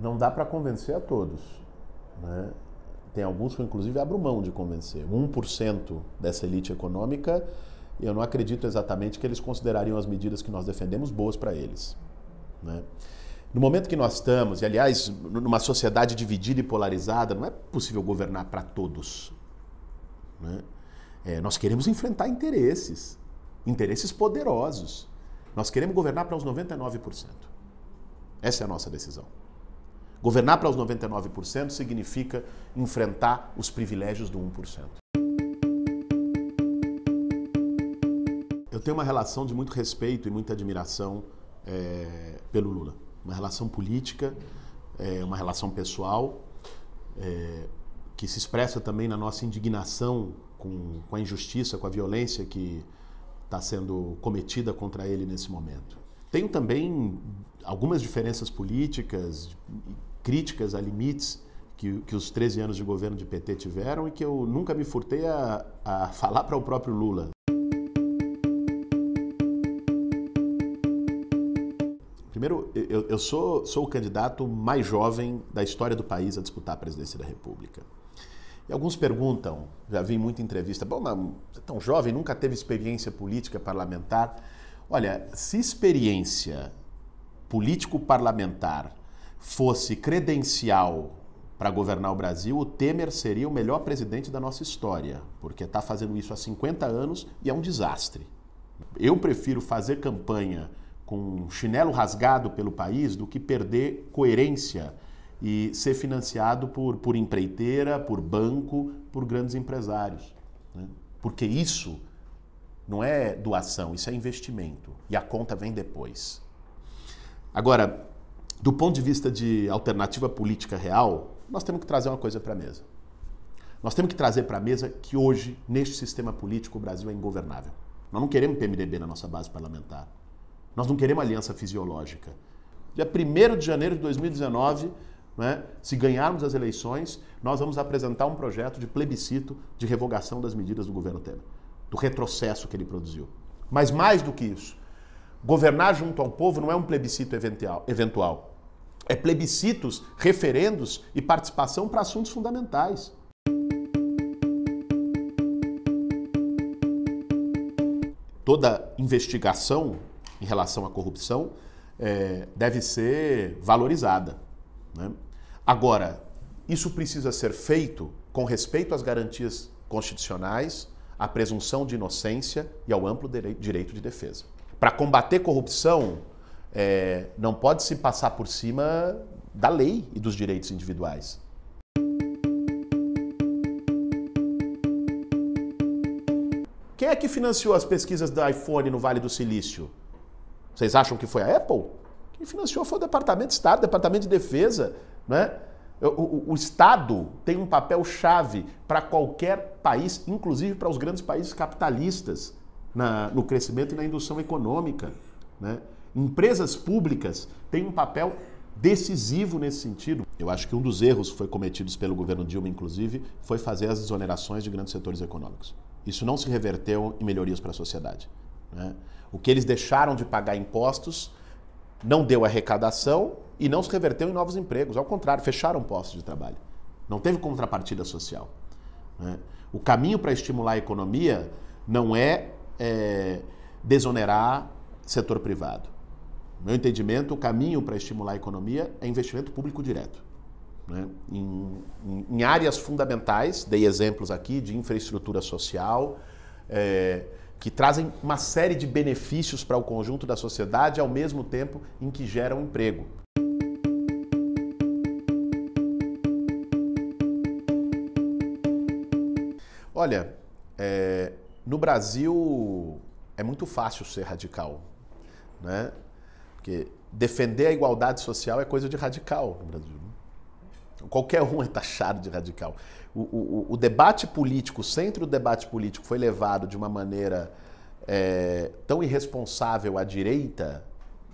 não dá para convencer a todos. Né? Tem alguns que, eu, inclusive, abro mão de convencer. 1% dessa elite econômica, eu não acredito exatamente que eles considerariam as medidas que nós defendemos boas para eles. Né? No momento que nós estamos, e aliás, numa sociedade dividida e polarizada, não é possível governar para todos. Né? É, nós queremos enfrentar interesses, interesses poderosos. Nós queremos governar para os 99%. Essa é a nossa decisão. Governar para os 99% significa enfrentar os privilégios do 1%. Eu tenho uma relação de muito respeito e muita admiração é, pelo Lula. Uma relação política, é, uma relação pessoal, é, que se expressa também na nossa indignação com, com a injustiça, com a violência que está sendo cometida contra ele nesse momento. Tenho também algumas diferenças políticas críticas a limites que, que, os 13 anos de governo de PT tiveram e que eu nunca me furtei a, a falar para o próprio Lula. Primeiro, eu, eu sou, sou o candidato mais jovem da história do país a disputar a presidência da República. E alguns perguntam, já vi muita entrevista, bom, mas você é tão jovem, nunca teve experiência política parlamentar. Olha, se experiência político-parlamentar fosse credencial para governar o Brasil, o Temer seria o melhor presidente da nossa história, porque está fazendo isso há 50 anos e é um desastre. Eu prefiro fazer campanha com chinelo rasgado pelo país do que perder coerência e ser financiado por, por empreiteira, por banco, por grandes empresários. Né? Porque isso não é doação, isso é investimento. E a conta vem depois. Agora, do ponto de vista de alternativa política real, nós temos que trazer uma coisa para a mesa. Nós temos que trazer para a mesa que hoje, neste sistema político, o Brasil é ingovernável. Nós não queremos PMDB na nossa base parlamentar. Nós não queremos aliança fisiológica. Dia 1 de janeiro de 2019, né, se ganharmos as eleições, nós vamos apresentar um projeto de plebiscito de revogação das medidas do governo Temer, do retrocesso que ele produziu. Mas mais do que isso, Governar junto ao povo não é um plebiscito eventual. É plebiscitos, referendos e participação para assuntos fundamentais. Toda investigação em relação à corrupção é, deve ser valorizada. Né? Agora, isso precisa ser feito com respeito às garantias constitucionais, à presunção de inocência e ao amplo direito de defesa para combater corrupção, é, não pode se passar por cima da lei e dos direitos individuais. Quem é que financiou as pesquisas do iPhone no Vale do Silício? Vocês acham que foi a Apple? Quem financiou foi o Departamento de Estado, Departamento de Defesa, né? O, o, o Estado tem um papel chave para qualquer país, inclusive para os grandes países capitalistas na, no crescimento e na indução econômica. Né? Empresas públicas têm um papel decisivo nesse sentido. Eu acho que um dos erros que foi cometidos pelo governo Dilma, inclusive, foi fazer as exonerações de grandes setores econômicos. Isso não se reverteu em melhorias para a sociedade. Né? O que eles deixaram de pagar impostos não deu arrecadação e não se reverteu em novos empregos. Ao contrário, fecharam postos de trabalho. Não teve contrapartida social. Né? O caminho para estimular a economia não é é, desonerar setor privado. Meu entendimento, o caminho para estimular a economia é investimento público direto. Né? Em, em, em, áreas fundamentais, dei exemplos aqui de infraestrutura social, é, que trazem uma série de benefícios para o conjunto da sociedade, ao mesmo tempo em que geram emprego. Olha, é, no Brasil, é muito fácil ser radical, né? Porque defender a igualdade social é coisa de radical no Brasil. Né? Qualquer um é taxado de radical. O, o, o debate político, o centro do debate político foi levado de uma maneira é, tão irresponsável à direita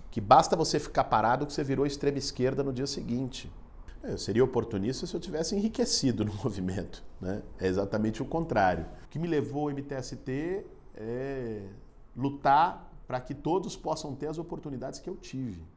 que basta você ficar parado que você virou extrema esquerda no dia seguinte. É, eu seria oportunista se eu tivesse enriquecido no movimento. Né? É exatamente o contrário. O que me levou ao MTST é lutar para que todos possam ter as oportunidades que eu tive.